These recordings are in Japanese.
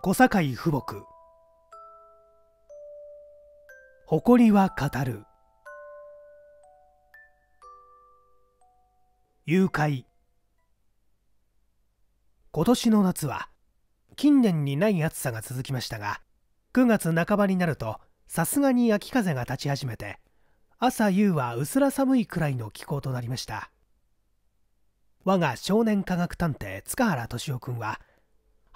小堺富木誇りは語る誘拐今年の夏は近年にない暑さが続きましたが9月半ばになるとさすがに秋風が立ち始めて朝夕は薄ら寒いくらいの気候となりました我が少年科学探偵塚原敏夫君は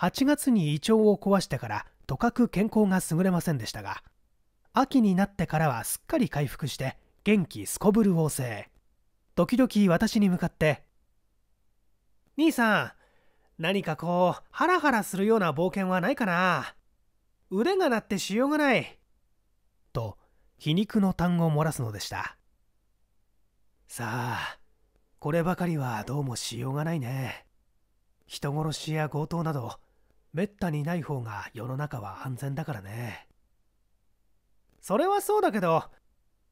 8月に胃腸を壊してからとかく健康が優れませんでしたが秋になってからはすっかり回復して元気すこぶる旺盛時々私に向かって「兄さん何かこうハラハラするような冒険はないかな腕が鳴ってしようがない」と皮肉の単語を漏らすのでしたさあこればかりはどうもしようがないね人殺しや強盗などめったにない方が世の中は安全だからねそれはそうだけど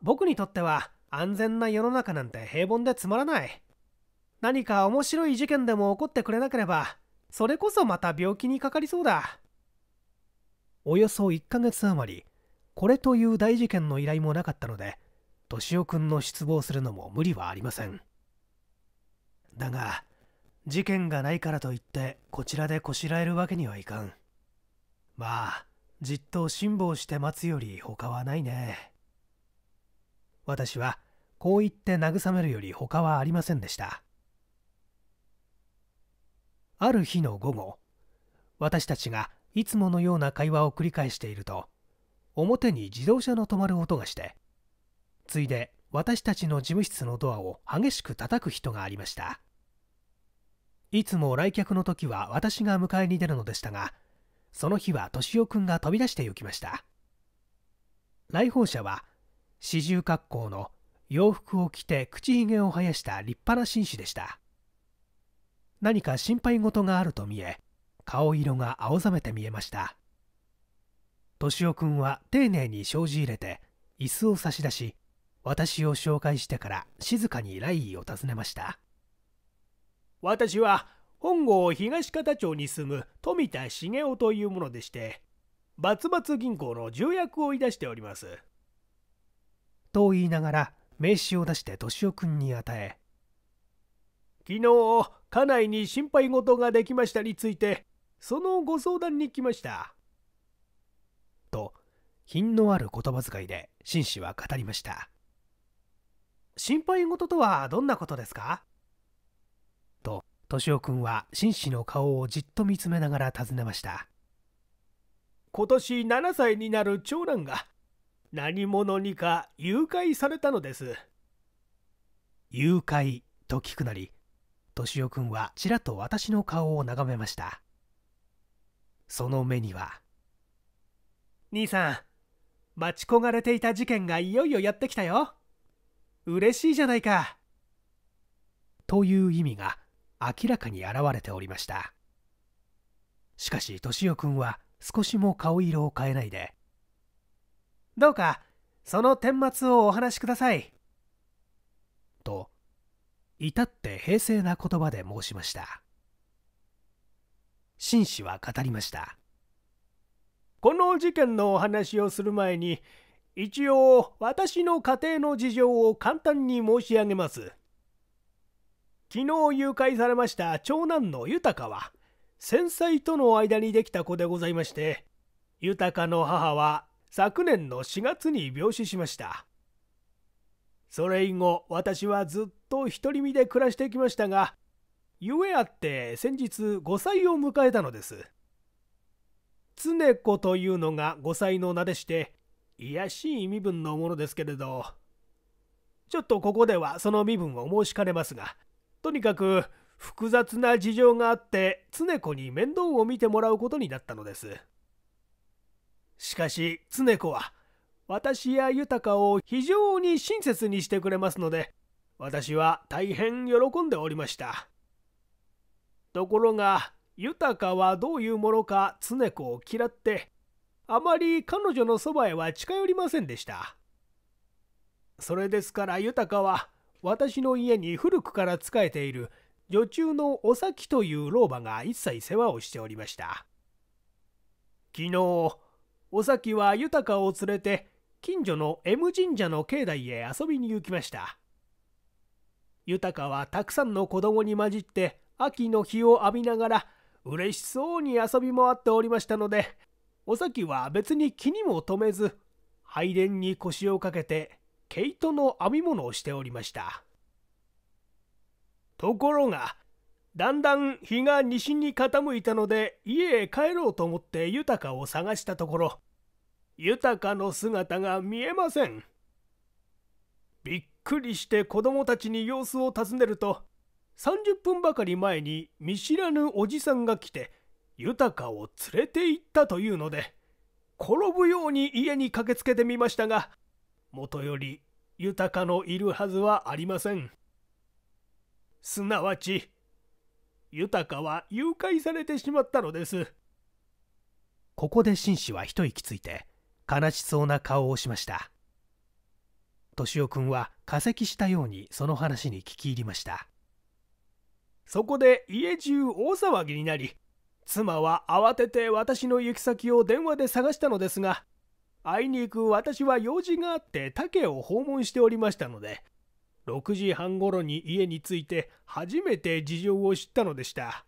僕にとっては安全な世の中なんて平凡でつまらない何か面白い事件でも起こってくれなければそれこそまた病気にかかりそうだおよそ1ヶ月余りこれという大事件の依頼もなかったので敏夫君の失望するのも無理はありませんだが事件がないからといってこちらでこしらえるわけにはいかんまあじっと辛抱して待つより他はないね私はこう言って慰めるより他はありませんでしたある日の午後私たちがいつものような会話を繰り返していると表に自動車の止まる音がしてついで私たちの事務室のドアを激しく叩く人がありましたいつも来客の時は私が迎えに出るのでしたがその日は敏夫君が飛び出して行きました来訪者は四十格好の洋服を着て口ひげを生やした立派な紳士でした何か心配事があると見え顔色が青ざめて見えました敏夫君は丁寧に障子入れて椅子を差し出し私を紹介してから静かに来意を尋ねました私は本郷東方町に住む富田茂雄というものでして、バツバツ銀行の重役をいたしております。と言いながら名刺を出して敏夫君に与え、昨日、家内に心配事ができましたについて、そのご相談に来ました。と、品のある言葉遣いで紳士は語りました。心配事とはどんなことですか敏夫君は紳士の顔をじっと見つめながら尋ねました今年7歳になる長男が何者にか誘拐されたのです誘拐と聞くなり敏夫君はちらっと私の顔を眺めましたその目には兄さん待ち焦がれていた事件がいよいよやってきたよ嬉しいじゃないかという意味が明らかに現れておりましたしかし敏夫君は少しも顔色を変えないで「どうかその顛末をお話しください」と至って平静な言葉で申しました紳士は語りましたこの事件のお話をする前に一応私の家庭の事情を簡単に申し上げます昨日誘拐されました長男の豊は戦災との間にできた子でございまして豊の母は昨年の4月に病死しましたそれ以後私はずっと独り身で暮らしてきましたがゆえあって先日5歳を迎えたのです常子というのが5歳の名でして卑しい身分のものですけれどちょっとここではその身分を申しかねますがとにかく複雑な事情があって常子に面倒を見てもらうことになったのですしかし常子は私や豊を非常に親切にしてくれますので私は大変喜んでおりましたところが豊はどういうものか常子を嫌ってあまり彼女のそばへは近寄りませんでしたそれですから豊は私の家に古くから仕えている女中のお咲という老婆が一切世話をしておりました昨日お咲は豊を連れて近所の M 神社の境内へ遊びに行きました豊はたくさんの子供に混じって秋の日を浴びながら嬉しそうに遊び回っておりましたのでお咲は別に気にも留めず拝殿に腰をかけて毛糸の編み物をしておりましたところがだんだん日が西に傾いたので家へ帰ろうと思って豊を探したところ豊の姿が見えませんびっくりして子供たちに様子を尋ねると30分ばかり前に見知らぬおじさんが来て豊を連れて行ったというので転ぶように家に駆けつけてみましたがもとより豊かのいるはずはありませんすなわち豊かは誘拐されてしまったのですここで紳士は一息ついて悲しそうな顔をしました敏夫君は化石したようにその話に聞き入りましたそこで家中大騒ぎになり妻は慌てて私の行き先を電話で探したのですがあいにく私は用事があって他家を訪問しておりましたので6時半ごろに家に着いて初めて事情を知ったのでした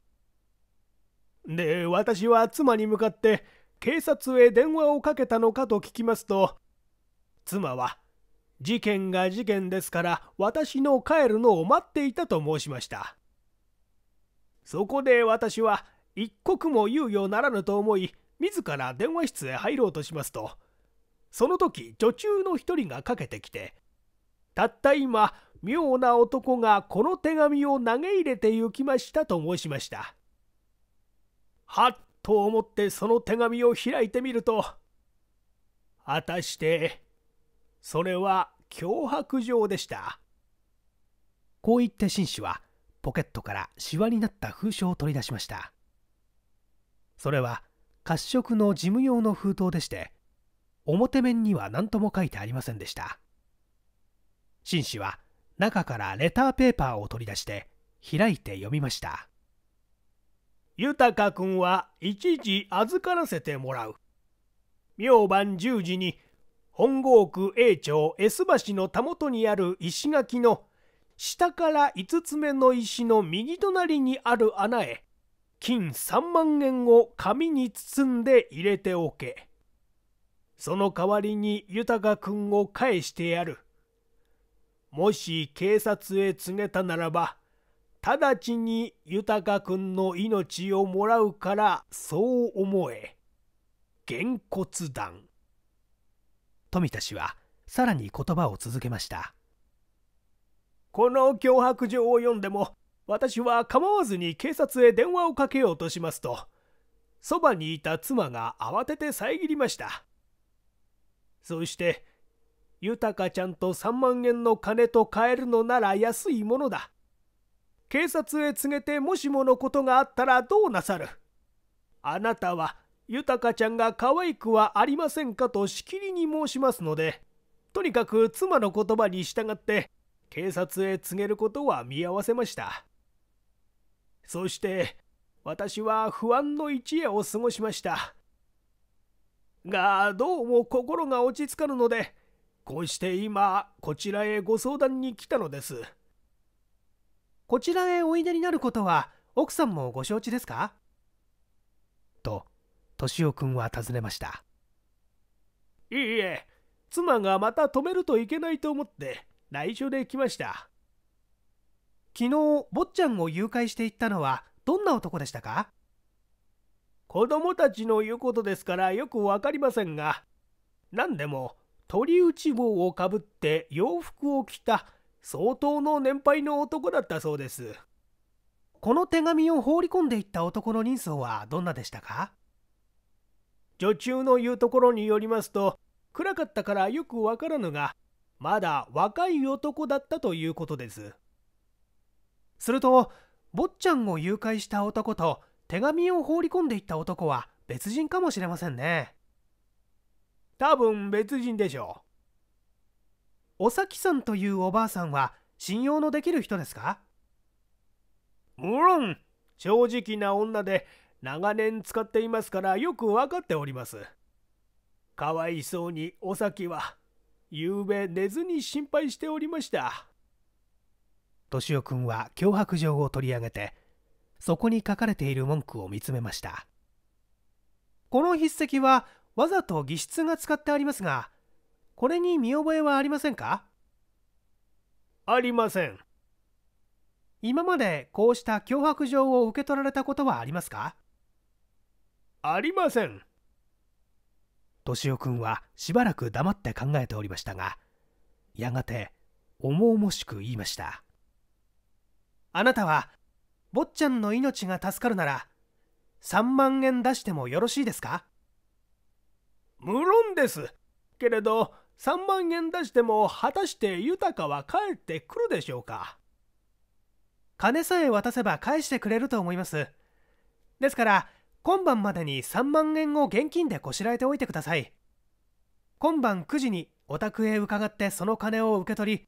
で私は妻に向かって警察へ電話をかけたのかと聞きますと妻は「事件が事件ですから私の帰るのを待っていた」と申しましたそこで私は一刻も猶予ならぬと思い自ら電話室へ入ろうとしますと「その時女中の一人がかけてきて「たった今妙な男がこの手紙を投げ入れて行きました」と申しました。はっと思ってその手紙を開いてみると果たしてそれは脅迫状でした。こう言って紳士はポケットからしわになった封書を取り出しました。それは褐色の事務用の封筒でして表面には何とも書いてありませんでした紳士は中からレターペーパーを取り出して開いて読みました豊君は一時預からせてもらう明晩10時に本郷区 A 町 S 橋のたもとにある石垣の下から5つ目の石の右隣にある穴へ金3万円を紙に包んで入れておけその代わりに豊君を返してやる。もし警察へ告げたならば、直ちに豊君の命をもらうから、そう思え。げんこつ団。富田氏は、さらに言葉を続けました。この脅迫状を読んでも、私は構わずに警察へ電話をかけようとしますと、そばにいた妻が慌てて遮りました。そして豊ちゃんと3万円の金と買えるのなら安いものだ警察へ告げてもしものことがあったらどうなさるあなたは豊ちゃんが可愛くはありませんかとしきりに申しますのでとにかく妻の言葉に従って警察へ告げることは見合わせましたそして私は不安の一夜を過ごしましたがどうも心が落ち着かぬのでこうして今こちらへご相談に来たのですこちらへおいでになることは奥さんもご承知ですかと敏夫君は尋ねましたいいえ妻がまた止めるといけないと思って内緒で来ました昨日坊ちゃんを誘拐していったのはどんな男でしたか子供たちの言うことですからよくわかりませんが、何でも鳥打ち帽をかぶって洋服を着た相当の年配の男だったそうです。この手紙を放り込んでいった男の人相はどんなでしたか女中の言うところによりますと、暗かったからよくわからぬが、まだ若い男だったということです。すると、坊ちゃんを誘拐した男と、手紙を放り込んでいった男は別人かもしれませんね多分別人でしょうおさきさんというおばあさんは信用のできる人ですかもろん正直な女で長年使っていますからよく分かっておりますかわいそうにおきは昨べ寝ずに心配しておりました敏夫君は脅迫状を取り上げてそこに書かれている文句を見つめましたこの筆跡はわざと技術が使ってありますがこれに見覚えはありませんかありません今までこうした脅迫状を受け取られたことはありますかありません敏夫君はしばらく黙って考えておりましたがやがて重々しく言いましたあなたは坊ちゃんの命が助かるなら3万円出してもよろしいですか無論ですけれど3万円出しても果たして豊かは帰ってくるでしょうか金さえ渡せば返してくれると思いますですから今晩までに3万円を現金でこしらえておいてください今晩9時にお宅へ伺ってその金を受け取り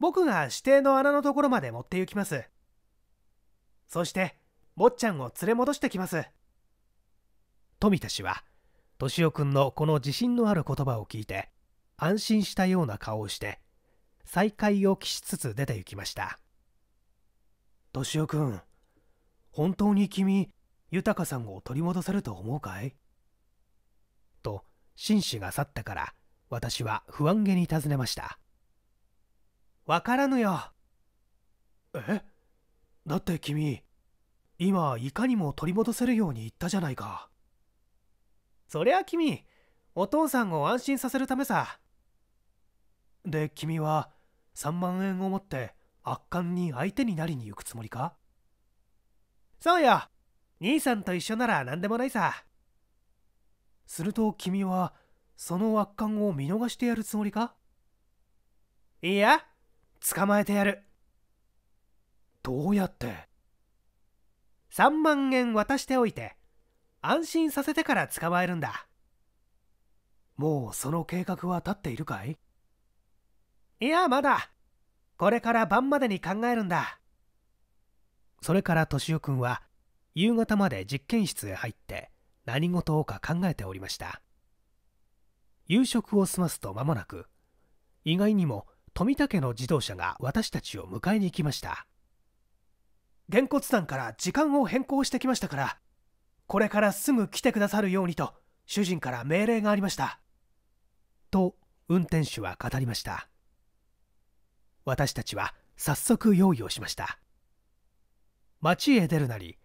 僕が指定の穴のところまで持って行きますそして坊ちゃんを連れ戻してきます富田氏は敏夫君のこの自信のある言葉を聞いて安心したような顔をして再会を期しつつ出て行きました敏夫君本当に君豊さんを取り戻せると思うかいと紳士が去ったから私は不安げに尋ねましたわからぬよえっだって君今いかにも取り戻せるように言ったじゃないかそりゃ君お父さんを安心させるためさで君は3万円を持って圧巻に相手になりに行くつもりかそうよ兄さんと一緒なら何でもないさすると君はその圧巻を見逃してやるつもりかいいや捕まえてやるどうやって3万円渡しておいて安心させてから捕まえるんだもうその計画は立っているかいいやまだこれから晩までに考えるんだそれから敏夫君は夕方まで実験室へ入って何事をか考えておりました夕食を済ますと間もなく意外にも富田家の自動車が私たちを迎えに行きましたげんこつさんから時間を変更してきましたからこれからすぐ来てくださるようにと主人から命令がありましたと運転手は語りました私たちは早速用意をしました町へ出るなり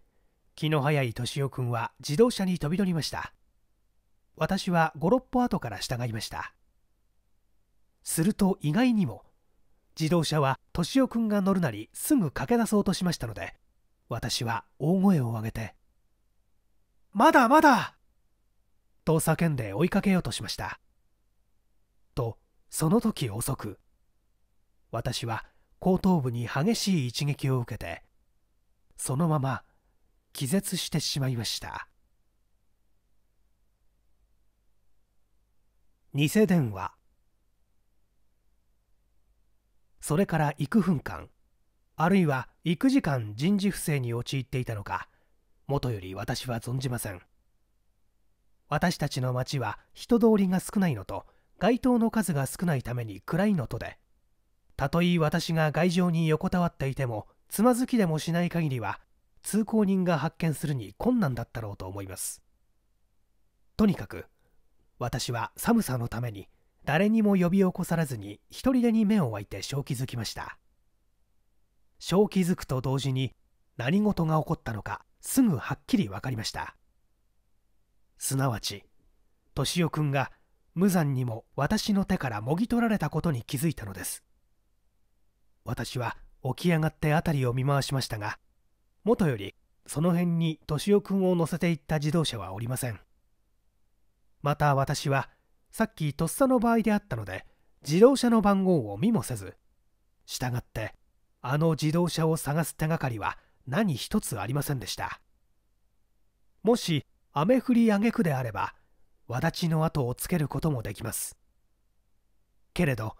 気の早い敏夫君は自動車に飛び乗りました私は56歩後から従いましたすると意外にも自動車は敏夫君が乗るなりすぐ駆け出そうとしましたので私は大声を上げて「まだまだ!」と叫んで追いかけようとしましたとその時遅く私は後頭部に激しい一撃を受けてそのまま気絶してしまいました偽電話それから幾分間あるいは幾時間人事不正に陥っていたのかもとより私は存じません私たちの町は人通りが少ないのと街灯の数が少ないために暗いのとでたとえ私が街上に横たわっていてもつまずきでもしない限りは通行人が発見するに困難だったろうと思いますとにかく私は寒さのために誰にも呼び起こされずに一人でに目を開いて正気づきました正気づくと同時に何事が起こったのかすぐはっきり分かりましたすなわち敏夫君が無残にも私の手からもぎ取られたことに気づいたのです私は起き上がって辺りを見回しましたがもとよりその辺に敏夫君を乗せていった自動車はおりませんまた私はさっきとっさの場合であったので自動車の番号を見もせずしたがってあの自動車を探す手がかりは何一つありませんでしたもし雨降り挙句であれば轍ちの跡をつけることもできますけれど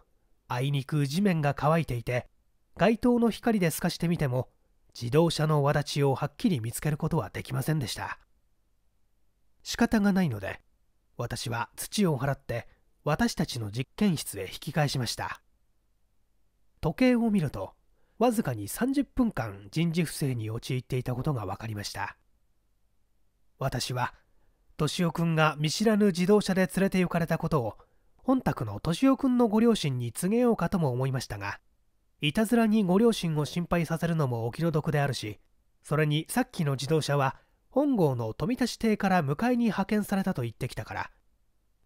あいにく地面が乾いていて街灯の光で透かしてみても自動車の轍ちをはっきり見つけることはできませんでした仕方がないので私は土を払って私たちの実験室へ引き返しました時計を見るとわずかに30分間人事不正に陥っていたことが分かりました私は敏夫君が見知らぬ自動車で連れて行かれたことを本宅の敏夫君のご両親に告げようかとも思いましたがいたずらにご両親を心配させるのもお気の毒であるしそれにさっきの自動車は本郷の富田氏邸から迎えに派遣されたと言ってきたから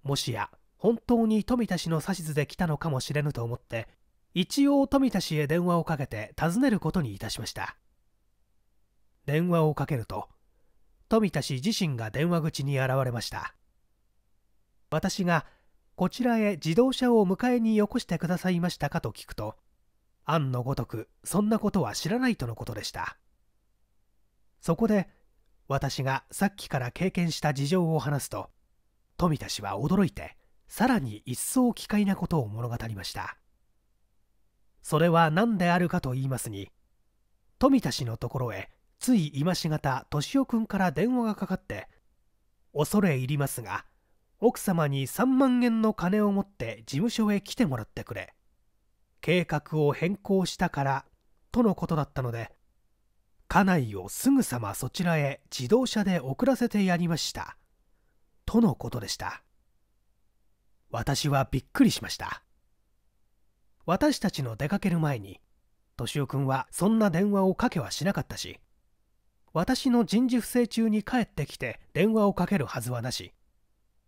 もしや本当に富田氏の指図で来たのかもしれぬと思って一応富田氏へ電話をかけて尋ねることにいたしました電話をかけると富田氏自身が電話口に現れました私がこちらへ自動車を迎えによこしてくださいましたかと聞くと案のごとくそんなことは知らないとのことでしたそこで私がさっきから経験した事情を話すと富田氏は驚いてさらに一層奇怪なことを物語りましたそれは何であるかと言いますに富田氏のところへつい今しがた敏夫君から電話がかかって「恐れ入りますが奥様に3万円の金を持って事務所へ来てもらってくれ」計画を変更したからとのことだったので家内をすぐさまそちらへ自動車で送らせてやりました。とのことでした。私はびっくりしました。私たちの出かける前に、敏夫君はそんな電話をかけはしなかったし、私の人事不正中に帰ってきて電話をかけるはずはなし、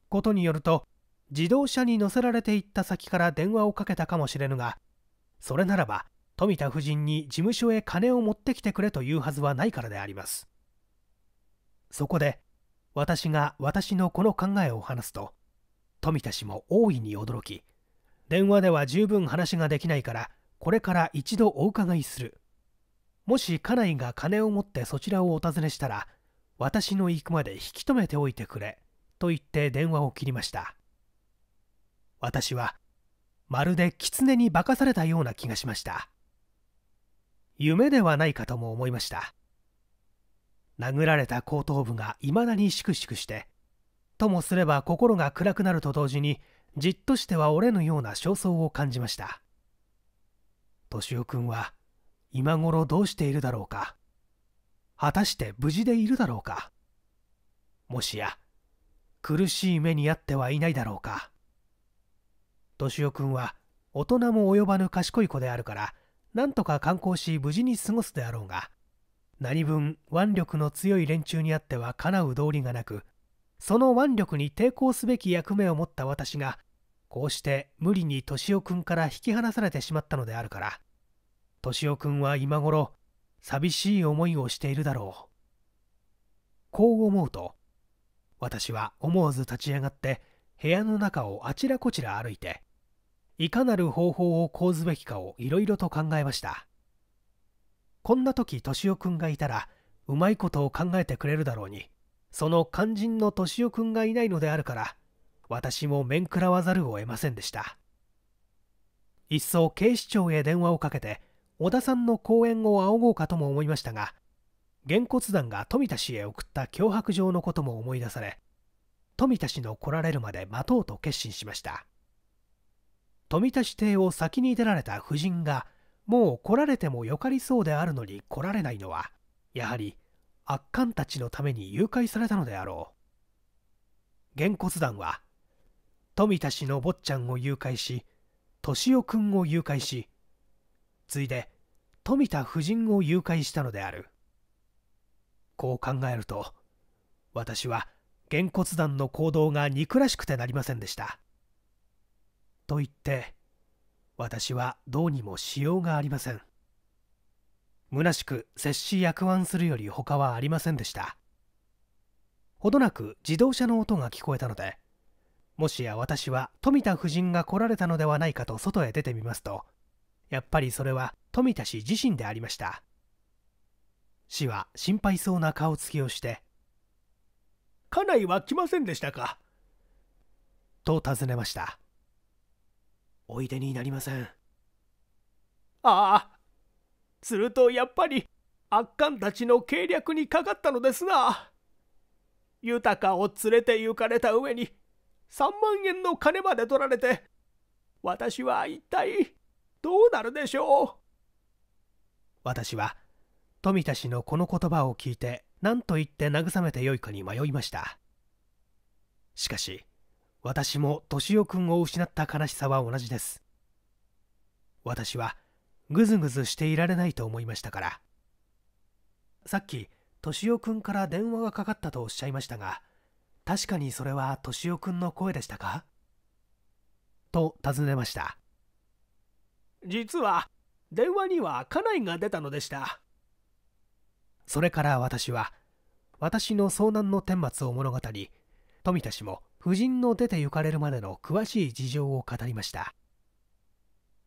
ことによると、自動車に乗せられていった先から電話をかけたかもしれぬが、それならば富田夫人に事務所へ金を持ってきてくれというはずはないからでありますそこで私が私のこの考えを話すと富田氏も大いに驚き電話では十分話ができないからこれから一度お伺いするもし家内が金を持ってそちらをお尋ねしたら私の行くまで引き止めておいてくれと言って電話を切りました私はまるで狐に化かされたような気がしました夢ではないかとも思いました殴られた後頭部がいまだにしくしくしてともすれば心が暗くなると同時にじっとしては折れぬような焦燥を感じました敏夫君は今頃どうしているだろうか果たして無事でいるだろうかもしや苦しい目に遭ってはいないだろうか敏夫君は大人も及ばぬ賢い子であるからなんとか観光し無事に過ごすであろうが何分腕力の強い連中にあってはかなう道理がなくその腕力に抵抗すべき役目を持った私がこうして無理に敏夫君から引き離されてしまったのであるから敏夫君は今頃寂しい思いをしているだろうこう思うと私は思わず立ち上がって部屋の中をあちらこちら歩いていかなる方法を講ずべきかをいろいろと考えましたこんな時敏夫君がいたらうまいことを考えてくれるだろうにその肝心の敏夫君がいないのであるから私も面食らわざるを得ませんでしたいっそ警視庁へ電話をかけて小田さんの講演を仰ごうかとも思いましたがげんこつ団が富田氏へ送った脅迫状のことも思い出され富田氏の来られるまで待とうと決心しました富田指定を先に出られた夫人がもう来られてもよかりそうであるのに来られないのはやはり悪漢たちのために誘拐されたのであろうげんこつ団は富田氏の坊ちゃんを誘拐し敏夫君を誘拐しついで富田夫人を誘拐したのであるこう考えると私はげんこつ団の行動が憎らしくてなりませんでしたと言って私はどうにもしようがありません虚しく摂氏役腕するより他はありませんでしたほどなく自動車の音が聞こえたのでもしや私は富田夫人が来られたのではないかと外へ出てみますとやっぱりそれは富田氏自身でありました氏は心配そうな顔つきをして「家内は来ませんでしたか?」と尋ねましたおいでになりませんああするとやっぱり悪漢たちの計略にかかったのですな豊かを連れて行かれた上に3万円の金まで取られて私は一体どうなるでしょう私は富田氏のこの言葉を聞いて何と言って慰めてよいかに迷いましたしかし私も敏夫君を失った悲しさは同じです私はぐずぐずしていられないと思いましたからさっき敏夫君から電話がかかったとおっしゃいましたが確かにそれは敏夫君の声でしたかと尋ねました実は電話には家内が出たのでしたそれから私は私の遭難の顛末を物語富田氏も夫人の出て行かれるまでの詳しい事情を語りました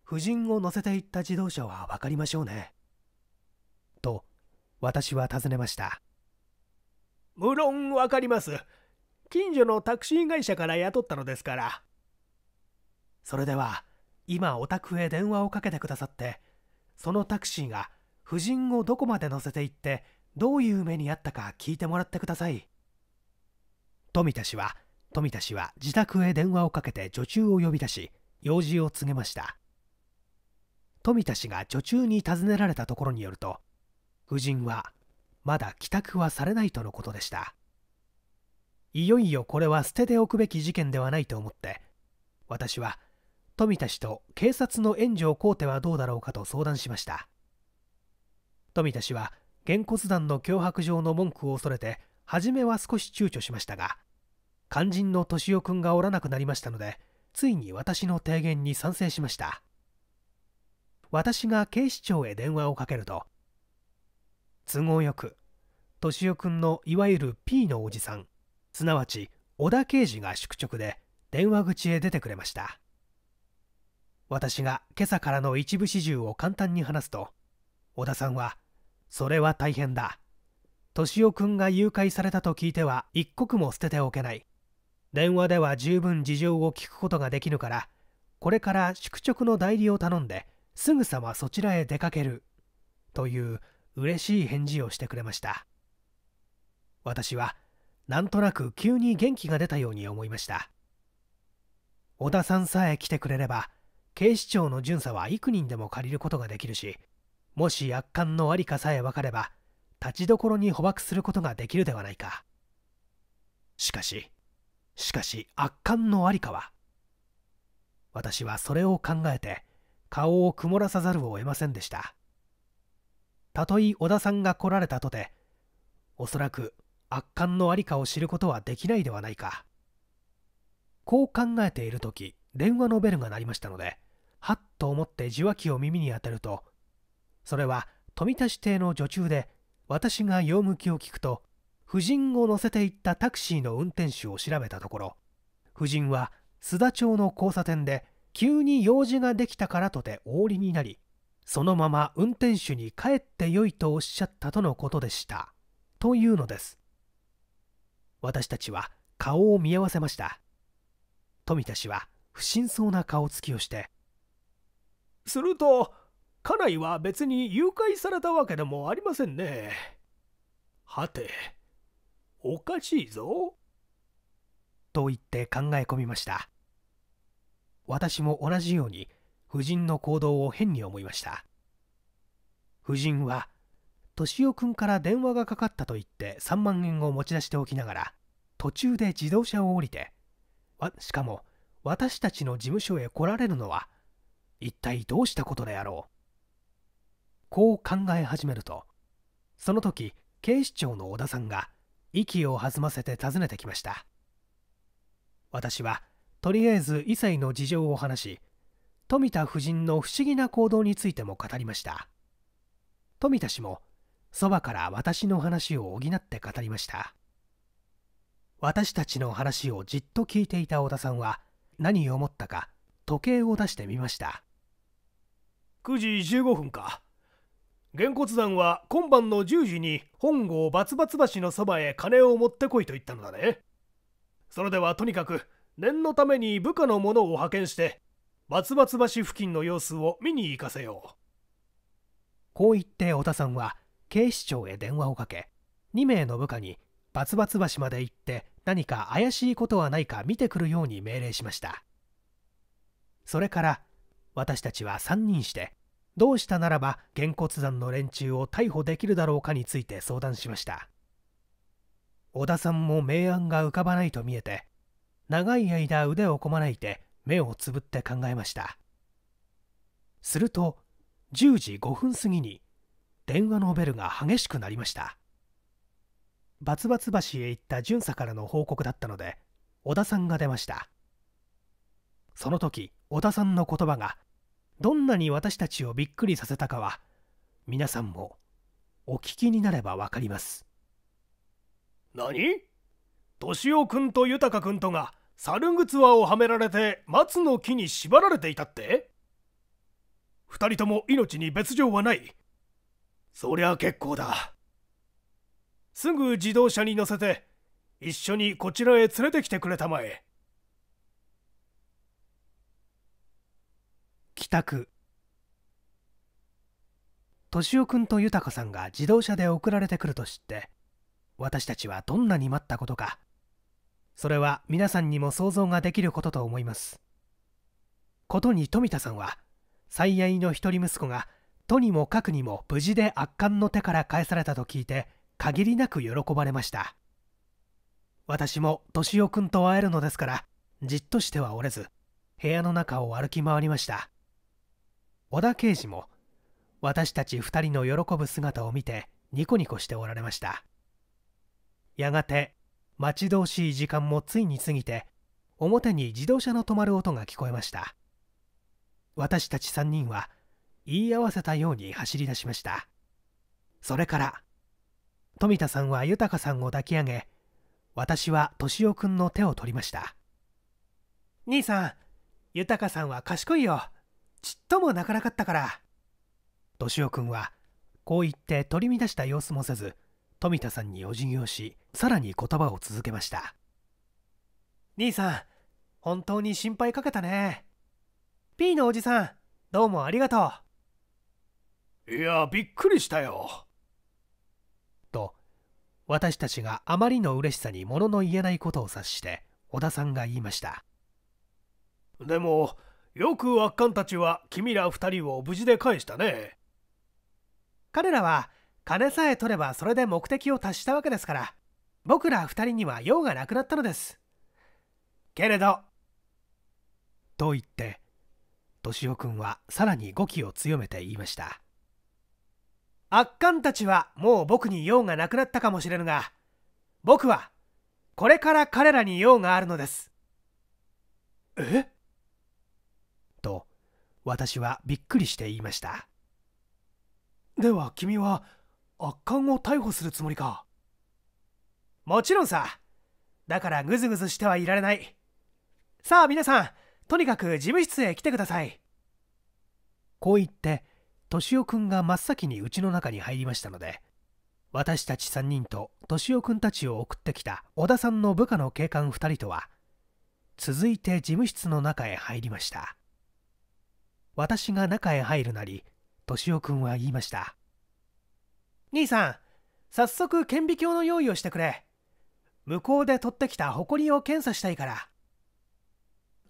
夫人を乗せていった自動車は分かりましょうねと私は尋ねました無論分かります近所のタクシー会社から雇ったのですからそれでは今お宅へ電話をかけてくださってそのタクシーが夫人をどこまで乗せていってどういう目にあったか聞いてもらってください富田氏は富田氏は自宅へ電話をかけて女中を呼び出し用事を告げました富田氏が女中に尋ねられたところによると夫人はまだ帰宅はされないとのことでしたいよいよこれは捨てておくべき事件ではないと思って私は富田氏と警察の援助を請うてはどうだろうかと相談しました富田氏はげんこつ団の脅迫状の文句を恐れて初めは少し躊躇しましたが肝心の敏夫君がおらなくなりましたのでついに私の提言に賛成しました私が警視庁へ電話をかけると都合よく敏夫君のいわゆる P のおじさんすなわち小田刑事が宿直で電話口へ出てくれました私が今朝からの一部始終を簡単に話すと小田さんは「それは大変だ」「敏夫君が誘拐されたと聞いては一刻も捨てておけない」電話では十分事情を聞くことができぬからこれから宿直の代理を頼んですぐさまそちらへ出かけるという嬉しい返事をしてくれました私はなんとなく急に元気が出たように思いました小田さんさえ来てくれれば警視庁の巡査は幾人でも借りることができるしもし悪感のありかさえ分かれば立ちどころに捕獲することができるではないかしかししかし圧巻のありかは私はそれを考えて顔を曇らさざるを得ませんでしたたとえ小田さんが来られたとておそらく圧巻のありかを知ることはできないではないかこう考えている時電話のベルが鳴りましたのではっと思って受話器を耳に当てるとそれは富田指定の女中で私が用向きを聞くと夫人を乗せていったタクシーの運転手を調べたところ夫人は須田町の交差点で急に用事ができたからとてお降りになりそのまま運転手に帰ってよいとおっしゃったとのことでしたというのです私たちは顔を見合わせました富田氏は不審そうな顔つきをしてすると家内は別に誘拐されたわけでもありませんねはておかしいぞ。と言って考え込みました。私も同じように夫人の行動を変に思いました。夫人は、敏夫君から電話がかかったと言って3万円を持ち出しておきながら、途中で自動車を降りて、しかも私たちの事務所へ来られるのは、一体どうしたことであろう。こう考え始めると、その時、警視庁の小田さんが、息を弾ませて訪ねてきました私はとりあえず異性の事情を話し富田夫人の不思議な行動についても語りました富田氏もそばから私の話を補って語りました私たちの話をじっと聞いていた小田さんは何を思ったか時計を出してみました9時15分か玄骨団は今晩の10時に本郷バツバツ橋のそばへ金を持ってこいと言ったのだねそれではとにかく念のために部下の者を派遣してバツバツ橋付近の様子を見に行かせようこう言って小田さんは警視庁へ電話をかけ2名の部下にバツバツ橋まで行って何か怪しいことはないか見てくるように命令しましたそれから私たちは3人してどうしたならばげん山の連中を逮捕できるだろうかについて相談しました小田さんも明暗が浮かばないと見えて長い間腕をこまないて目をつぶって考えましたすると10時5分過ぎに電話のベルが激しくなりましたバツバツ橋へ行った巡査からの報告だったので小田さんが出ましたその時小田さんの言葉がどんなに私たちをびっくりさせたかは皆さんもお聞きになればわかります何敏夫君と豊君とが猿靴輪をはめられて松の木に縛られていたって二人とも命に別状はないそりゃ結構だすぐ自動車に乗せて一緒にこちらへ連れてきてくれたまえ宅敏夫君と豊さんが自動車で送られてくると知って私たちはどんなに待ったことかそれは皆さんにも想像ができることと思いますことに富田さんは最愛の一人息子がとにもかくにも無事で圧巻の手から返されたと聞いて限りなく喜ばれました私も敏夫君と会えるのですからじっとしてはおれず部屋の中を歩き回りました小田刑事も私たち2人の喜ぶ姿を見てニコニコしておられましたやがて待ち遠しい時間もついに過ぎて表に自動車の止まる音が聞こえました私たち3人は言い合わせたように走り出しましたそれから富田さんは豊さんを抱き上げ私は敏夫君の手を取りました兄さん豊さんは賢いよちっとも泣かなかったから敏夫君はこう言って取り乱した様子もせず富田さんにお辞儀をしさらに言葉を続けました兄さん本当に心配かけたね P のおじさんどうもありがとういやびっくりしたよと私たちがあまりの嬉しさに物の言えないことを察して小田さんが言いましたでもよく悪漢たちは君ら二人を無事で返したね彼らは金さえ取ればそれで目的を達したわけですから僕ら二人には用がなくなったのですけれどと言って敏夫君はさらに語気を強めて言いました悪漢たちはもう僕に用がなくなったかもしれぬが僕はこれから彼らに用があるのですえ私はびっくりして言いましたでは君は悪漢を逮捕するつもりかもちろんさだからグズグズしてはいられないさあ皆さんとにかく事務室へ来てくださいこう言って敏夫君が真っ先に家の中に入りましたので私たち3人と敏夫君たちを送ってきた小田さんの部下の警官2人とは続いて事務室の中へ入りました私が中へ入るなり敏夫君は言いました兄さん早速顕微鏡の用意をしてくれ向こうで取ってきたリを検査したいから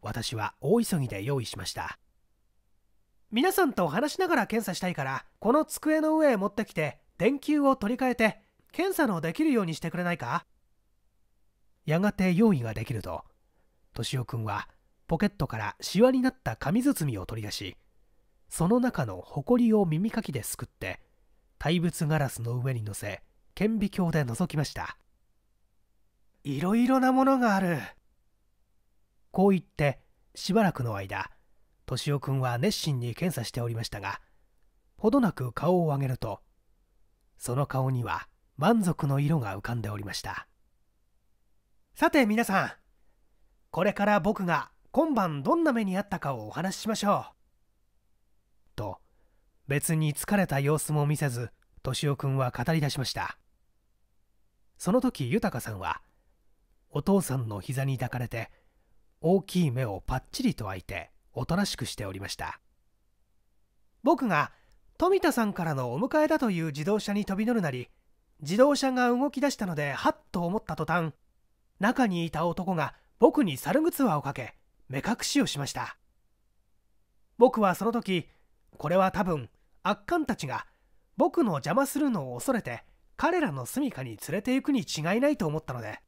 私は大急ぎで用意しました皆さんと話しながら検査したいからこの机の上へ持ってきて電球を取り替えて検査のできるようにしてくれないかやがて用意ができると敏夫君はポケットからしわになった紙包みを取り出しその中のほこりを耳かきですくって大仏ガラスの上に乗せ顕微鏡で覗きましたいろいろなものがあるこう言ってしばらくの間敏夫君は熱心に検査しておりましたがほどなく顔を上げるとその顔には満足の色が浮かんでおりましたさて皆さんこれから僕が今晩どんな目にあったかをお話ししましょう。と別に疲れた様子も見せず敏夫君は語り出しましたその時豊さんはお父さんの膝に抱かれて大きい目をパッチリと開いておとなしくしておりました僕が富田さんからのお迎えだという自動車に飛び乗るなり自動車が動き出したのではッと思った途端中にいた男が僕に猿靴輪をかけ目隠しをしました僕はその時これは多分悪漢たちが僕の邪魔するのを恐れて彼らの住処に連れて行くに違いないと思ったので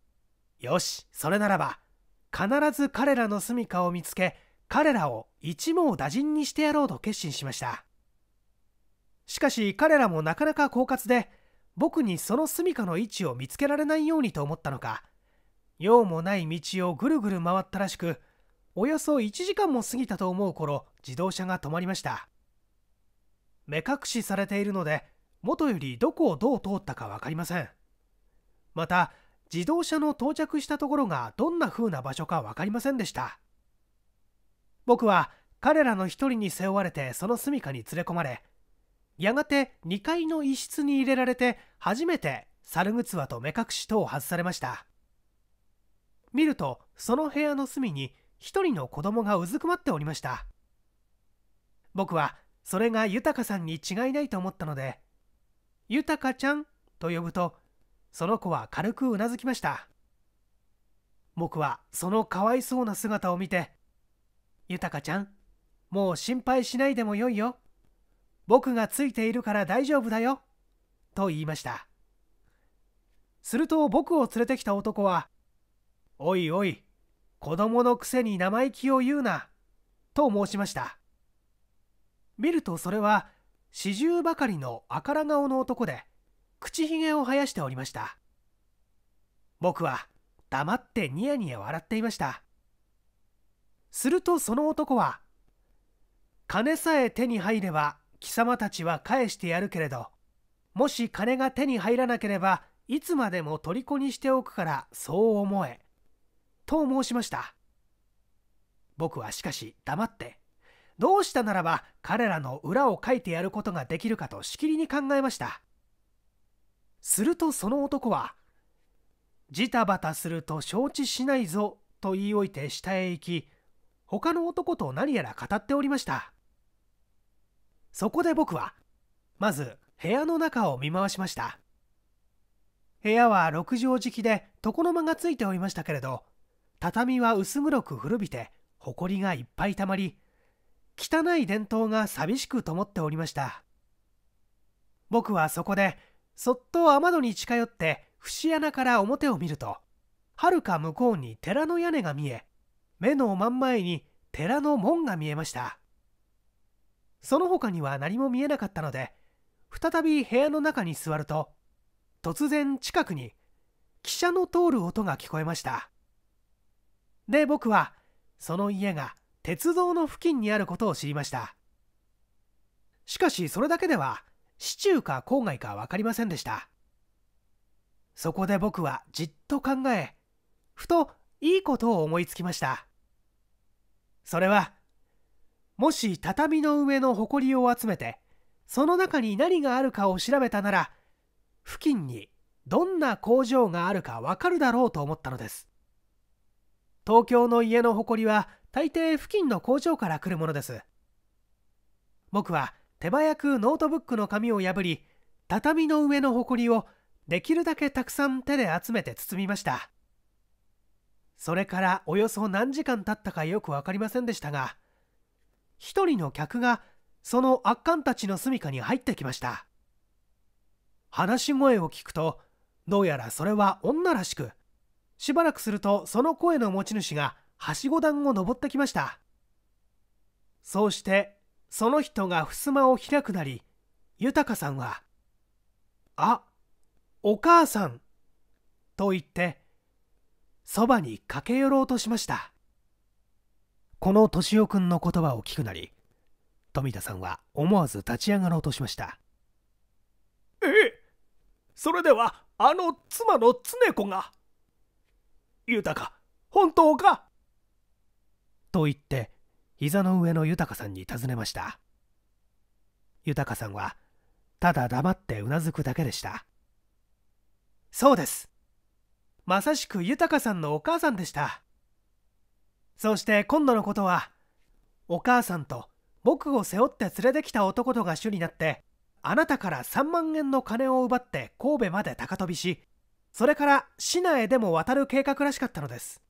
よしそれならば必ず彼らの住処を見つけ彼らを一網打尽にしてやろうと決心しましたしかし彼らもなかなか狡猾で僕にその住処の位置を見つけられないようにと思ったのか用もない道をぐるぐる回ったらしくおよそ1時間も過ぎたと思う頃自動車が止まりました目隠しされているので元よりどこをどう通ったか分かりませんまた自動車の到着したところがどんな風な場所か分かりませんでした僕は彼らの一人に背負われてその住処に連れ込まれやがて2階の一室に入れられて初めて猿靴輪と目隠し等を外されました見るとその部屋の隅に一人の子供がうずくまっておりました僕はそれが豊さんに違いないと思ったので「豊ちゃん」と呼ぶとその子は軽くうなずきました僕はそのかわいそうな姿を見て「豊ちゃんもう心配しないでもよいよ僕がついているから大丈夫だよ」と言いましたすると僕を連れてきた男は「おいおい子供のくせに生意気を言うな、と申しました。見るとそれは四十ばかりの赤ら顔の男で、口ひげを生やしておりました。僕は黙ってニヤニヤ笑っていました。するとその男は、金さえ手に入れば貴様たちは返してやるけれど、もし金が手に入らなければいつまでも虜にしておくからそう思えと申しました僕はしかし黙ってどうしたならば彼らの裏をかいてやることができるかとしきりに考えましたするとその男は「ジタバタすると承知しないぞ」と言いおいて下へ行き他の男と何やら語っておりましたそこで僕はまず部屋の中を見回しました部屋は6畳敷きで床の間がついておりましたけれど畳は薄黒く古びて埃がいっぱいたまり汚い伝統が寂しくともっておりました僕はそこでそっと雨戸に近寄って節穴から表を見るとはるか向こうに寺の屋根が見え目の真ん前に寺の門が見えましたその他には何も見えなかったので再び部屋の中に座ると突然近くに汽車の通る音が聞こえましたで僕はその家が鉄道の付近にあることを知りましたしかしそれだけでは市中か郊外か分かりませんでしたそこで僕はじっと考えふといいことを思いつきましたそれはもし畳の上のほこりを集めてその中に何があるかを調べたなら付近にどんな工場があるか分かるだろうと思ったのです東京の家のりは大抵付近の工場から来るものです僕は手早くノートブックの紙を破り畳の上の埃をできるだけたくさん手で集めて包みましたそれからおよそ何時間経ったかよく分かりませんでしたが一人の客がその圧巻たちの住処に入ってきました話し声を聞くとどうやらそれは女らしくしばらくするとその声の持ち主がはしご段を登ってきましたそうしてその人が襖を開くなり豊さんは「あお母さん」と言ってそばに駆け寄ろうとしましたこの敏夫君の言葉を聞くなり富田さんは思わず立ち上がろうとしましたええそれではあの妻の常子が豊本当かと言って膝の上の豊さんに尋ねました豊さんはただ黙ってうなずくだけでしたそうですまさしく豊さんのお母さんでしたそして今度のことはお母さんと僕を背負って連れてきた男とが主になってあなたから3万円の金を奪って神戸まで高飛びしそれから市内でも渡る計画らしかったのです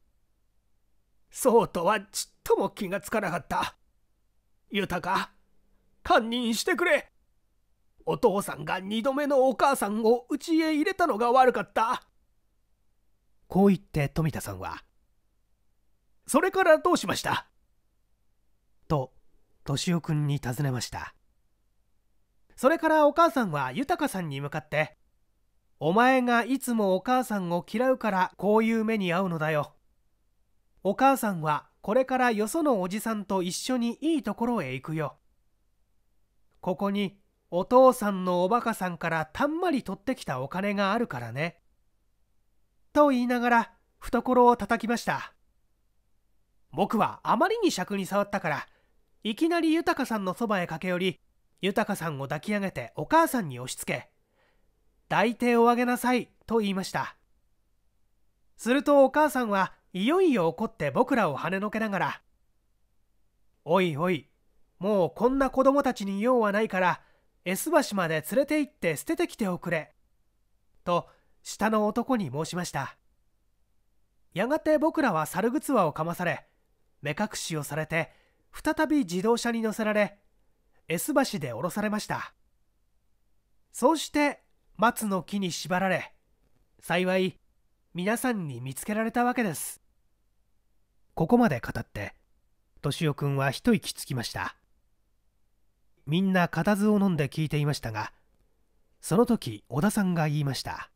そうとはちっとも気がつかなかった豊か堪忍してくれお父さんが2度目のお母さんを家へ入れたのが悪かったこう言って富田さんは「それからどうしました?」と敏夫君に尋ねましたそれからお母さんは豊さんに向かってお前がいつもお母さんを嫌うからこういう目に遭うのだよ。お母さんはこれからよそのおじさんと一緒にいいところへ行くよ。ここにお父さんのおバカさんからたんまり取ってきたお金があるからね。と言いながら懐を叩きました。僕はあまりに尺に触ったからいきなり豊さんのそばへ駆け寄り豊さんを抱き上げてお母さんに押し付け抱いておあげなさいと言いましたするとお母さんはいよいよ怒って僕らをはねのけながら「おいおいもうこんな子供たちに用はないから S 橋まで連れて行って捨ててきておくれ」と下の男に申しましたやがて僕らは猿靴輪をかまされ目隠しをされて再び自動車に乗せられ S 橋で降ろされましたそうして松の木に縛られ幸い皆さんに見つけられたわけですここまで語って敏夫君は一息つきましたみんな固唾を飲んで聞いていましたがその時小田さんが言いました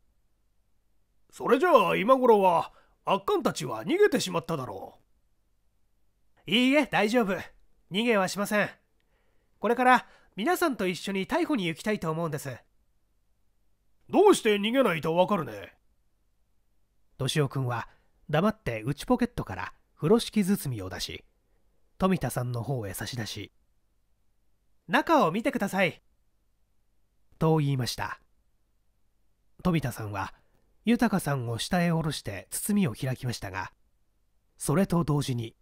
それじゃあ今頃は圧巻たちは逃げてしまっただろういいえ大丈夫逃げはしませんこれから皆さんと一緒に逮捕に行きたいと思うんですどうして逃げないとわかるね敏夫君は黙って内ポケットから風呂敷包みを出し富田さんの方へ差し出し中を見てくださいと言いました富田さんは豊さんを下へ下ろして包みを開きましたがそれと同時に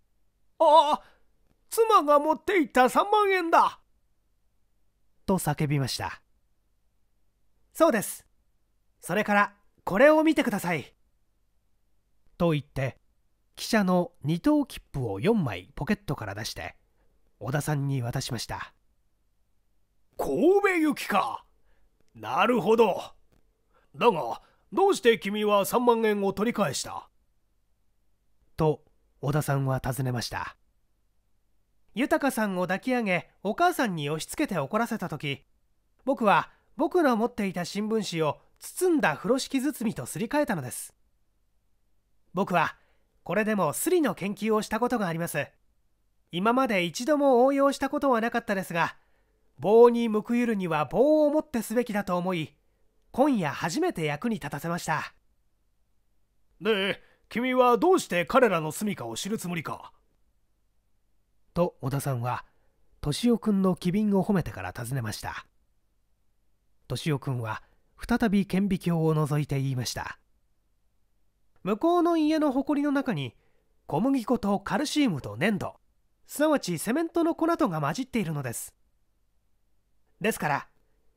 「ああ妻が持っていった3万円だ!」と叫びましたそうですそれからこれを見てくださいと言って記者の2等切符を4枚ポケットから出して小田さんに渡しました神戸行きかなるほどだがどうして君は3万円を取り返したと小田さんは尋ねました豊さんを抱き上げお母さんに押し付けて怒らせた時僕は僕の持っていた新聞紙を包んだ風呂敷包みとすり替えたのです僕はこれでもスリの研究をしたことがあります今まで一度も応用したことはなかったですが棒に報いるには棒を持ってすべきだと思い今夜初めて役に立たせましたで君はどうして彼らの住みかを知るつもりかと小田さんは敏夫君の機敏を褒めてから尋ねました敏夫君は再び顕微鏡を覗いて言いました向こうの家の埃の中に小麦粉とカルシウムと粘土すなわちセメントの粉とが混じっているのですですから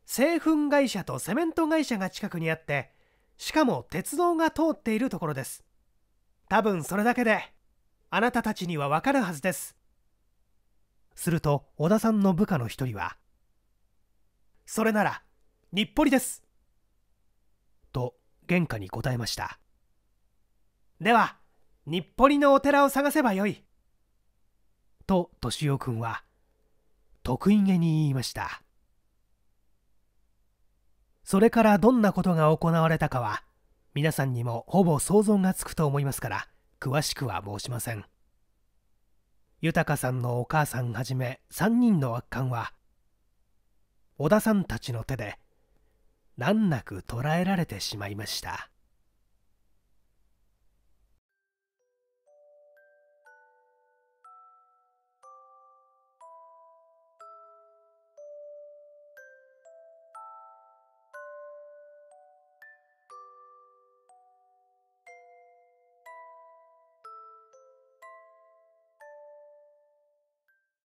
製粉会社とセメント会社が近くにあってしかも鉄道が通っているところです多分それだけであなたたちにはわかるはずですすると小田さんの部下の一人は「それなら日暮里です。と、玄関に答えました。では、日暮里のお寺を探せばよい。と、敏夫君は、得意げに言いました。それからどんなことが行われたかは、皆さんにもほぼ想像がつくと思いますから、詳しくは申しません。豊さんのお母さんはじめ3人の圧巻は、小田さんたちの手で難なく捕らえられてしまいました